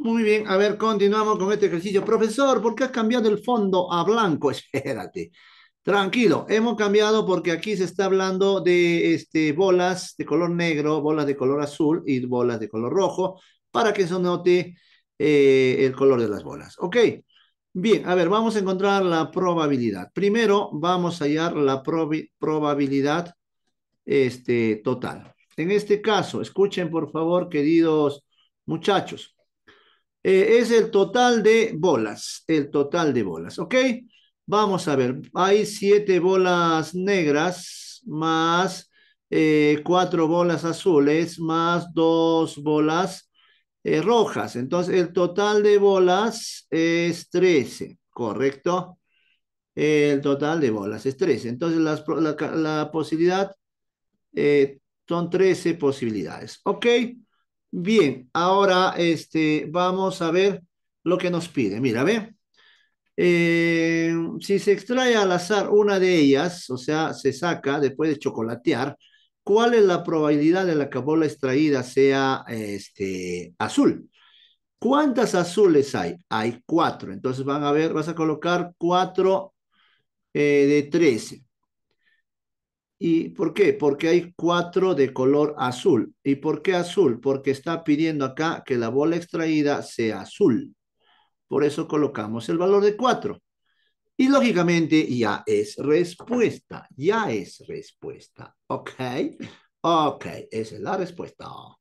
Muy bien, a ver, continuamos con este ejercicio. Profesor, ¿por qué has cambiado el fondo a blanco? Espérate. Tranquilo, hemos cambiado porque aquí se está hablando de este, bolas de color negro, bolas de color azul y bolas de color rojo, para que se note eh, el color de las bolas. Ok, bien, a ver, vamos a encontrar la probabilidad. Primero vamos a hallar la probabilidad este, total. En este caso, escuchen por favor, queridos muchachos, eh, es el total de bolas, el total de bolas, ¿ok? Vamos a ver, hay siete bolas negras más eh, cuatro bolas azules más dos bolas eh, rojas. Entonces, el total de bolas es 13, ¿correcto? El total de bolas es 13. Entonces, la, la, posibilidad son 13 posibilidades, ¿ok? Bien, ahora este, vamos a ver lo que nos pide. Mira, ve. Eh, si se extrae al azar una de ellas, o sea, se saca después de chocolatear, ¿cuál es la probabilidad de la que bola extraída sea este, azul? ¿Cuántas azules hay? Hay cuatro. Entonces van a ver, vas a colocar cuatro eh, de trece. ¿Y por qué? Porque hay cuatro de color azul. ¿Y por qué azul? Porque está pidiendo acá que la bola extraída sea azul. Por eso colocamos el valor de 4. Y lógicamente ya es respuesta. Ya es respuesta. ¿Ok? Ok, esa es la respuesta.